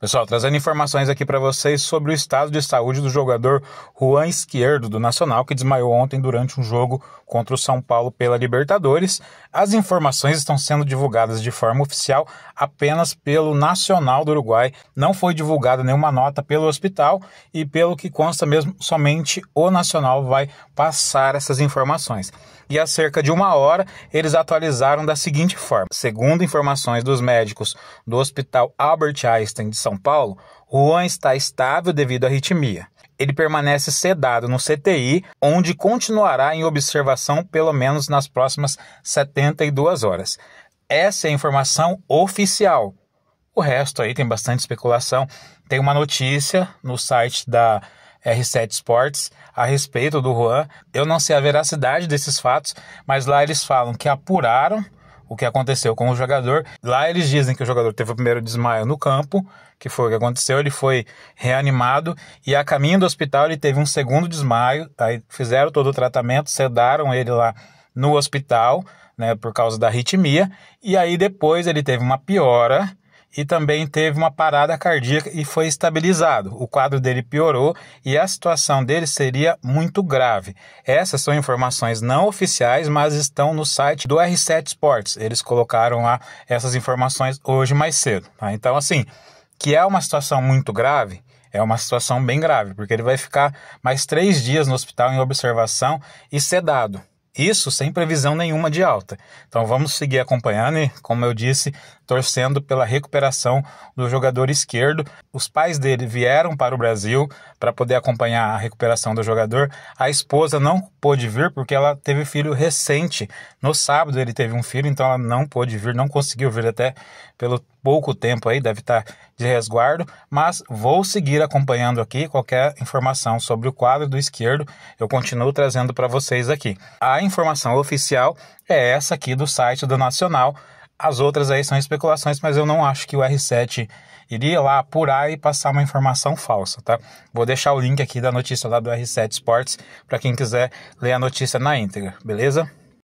Pessoal, trazendo informações aqui para vocês sobre o estado de saúde do jogador Juan Esquerdo do Nacional, que desmaiou ontem durante um jogo contra o São Paulo pela Libertadores. As informações estão sendo divulgadas de forma oficial apenas pelo Nacional do Uruguai. Não foi divulgada nenhuma nota pelo hospital e, pelo que consta mesmo, somente o Nacional vai passar essas informações. E há cerca de uma hora eles atualizaram da seguinte forma: segundo informações dos médicos do Hospital Albert Einstein de São são Paulo, Juan está estável devido à arritmia. Ele permanece sedado no CTI, onde continuará em observação pelo menos nas próximas 72 horas. Essa é a informação oficial. O resto aí tem bastante especulação. Tem uma notícia no site da R7 Sports a respeito do Juan. Eu não sei a veracidade desses fatos, mas lá eles falam que apuraram o que aconteceu com o jogador. Lá eles dizem que o jogador teve o primeiro desmaio no campo, que foi o que aconteceu, ele foi reanimado e a caminho do hospital ele teve um segundo desmaio, aí fizeram todo o tratamento, sedaram ele lá no hospital, né, por causa da arritmia, e aí depois ele teve uma piora e também teve uma parada cardíaca e foi estabilizado. O quadro dele piorou e a situação dele seria muito grave. Essas são informações não oficiais, mas estão no site do R7 Sports. Eles colocaram lá essas informações hoje mais cedo. Tá? Então, assim, que é uma situação muito grave, é uma situação bem grave, porque ele vai ficar mais três dias no hospital em observação e sedado. Isso sem previsão nenhuma de alta. Então vamos seguir acompanhando e, como eu disse, torcendo pela recuperação do jogador esquerdo. Os pais dele vieram para o Brasil para poder acompanhar a recuperação do jogador. A esposa não pôde vir porque ela teve filho recente. No sábado ele teve um filho, então ela não pôde vir, não conseguiu vir até pelo pouco tempo aí, deve estar tá de resguardo, mas vou seguir acompanhando aqui qualquer informação sobre o quadro do esquerdo, eu continuo trazendo para vocês aqui. A informação oficial é essa aqui do site do Nacional, as outras aí são especulações, mas eu não acho que o R7 iria lá apurar e passar uma informação falsa, tá? Vou deixar o link aqui da notícia lá do R7 Sports para quem quiser ler a notícia na íntegra, beleza?